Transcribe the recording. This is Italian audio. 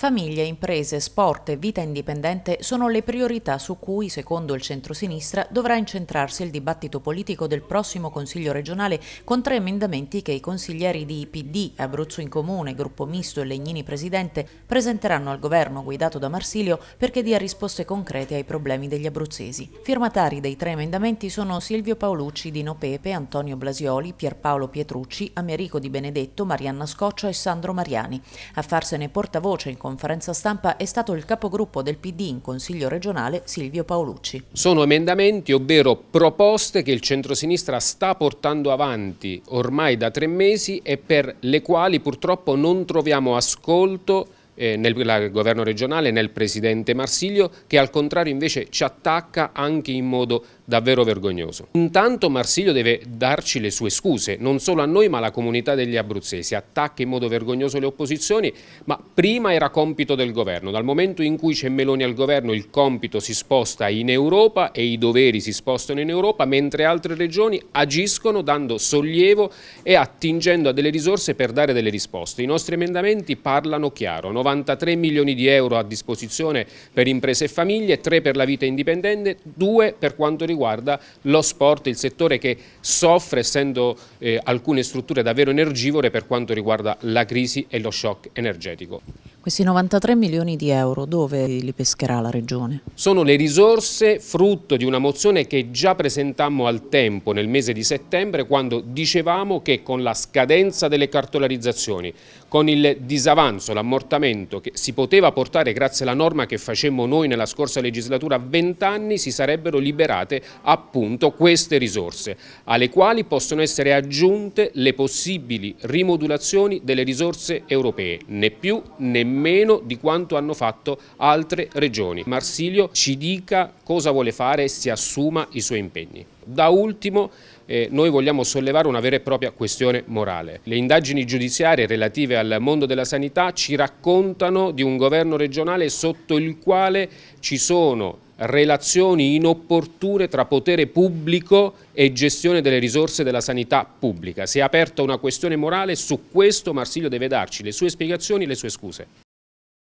Famiglie, imprese, sport e vita indipendente sono le priorità su cui, secondo il centrosinistra, dovrà incentrarsi il dibattito politico del prossimo Consiglio regionale con tre emendamenti che i consiglieri di IPD, Abruzzo in Comune, Gruppo Misto e Legnini Presidente presenteranno al governo guidato da Marsilio perché dia risposte concrete ai problemi degli abruzzesi. Firmatari dei tre emendamenti sono Silvio Paolucci di Nopepe, Antonio Blasioli, Pierpaolo Pietrucci, Americo Di Benedetto, Marianna Scoccia e Sandro Mariani. A farsene portavoce in conferenza stampa è stato il capogruppo del PD in Consiglio regionale Silvio Paolucci. Sono emendamenti, ovvero proposte che il centrosinistra sta portando avanti ormai da tre mesi e per le quali purtroppo non troviamo ascolto eh, nel governo regionale, nel presidente Marsiglio, che al contrario invece ci attacca anche in modo davvero vergognoso. Intanto Marsilio deve darci le sue scuse, non solo a noi ma alla comunità degli abruzzesi, attacca in modo vergognoso le opposizioni, ma prima era compito del governo, dal momento in cui c'è Meloni al governo il compito si sposta in Europa e i doveri si spostano in Europa, mentre altre regioni agiscono dando sollievo e attingendo a delle risorse per dare delle risposte. I nostri emendamenti parlano chiaro, 93 milioni di euro a disposizione per imprese e famiglie, 3 per la vita indipendente, 2 per quanto riguarda riguarda lo sport, il settore che soffre essendo eh, alcune strutture davvero energivore per quanto riguarda la crisi e lo shock energetico. Questi 93 milioni di euro dove li pescherà la Regione? Sono le risorse frutto di una mozione che già presentammo al tempo nel mese di settembre quando dicevamo che con la scadenza delle cartolarizzazioni, con il disavanzo, l'ammortamento che si poteva portare grazie alla norma che facemmo noi nella scorsa legislatura a 20 anni si sarebbero liberate appunto queste risorse alle quali possono essere aggiunte le possibili rimodulazioni delle risorse europee, né più né meno meno di quanto hanno fatto altre regioni. Marsilio ci dica cosa vuole fare e si assuma i suoi impegni. Da ultimo eh, noi vogliamo sollevare una vera e propria questione morale. Le indagini giudiziarie relative al mondo della sanità ci raccontano di un governo regionale sotto il quale ci sono relazioni inopportune tra potere pubblico e gestione delle risorse della sanità pubblica. Si è aperta una questione morale, su questo Marsilio deve darci le sue spiegazioni e le sue scuse.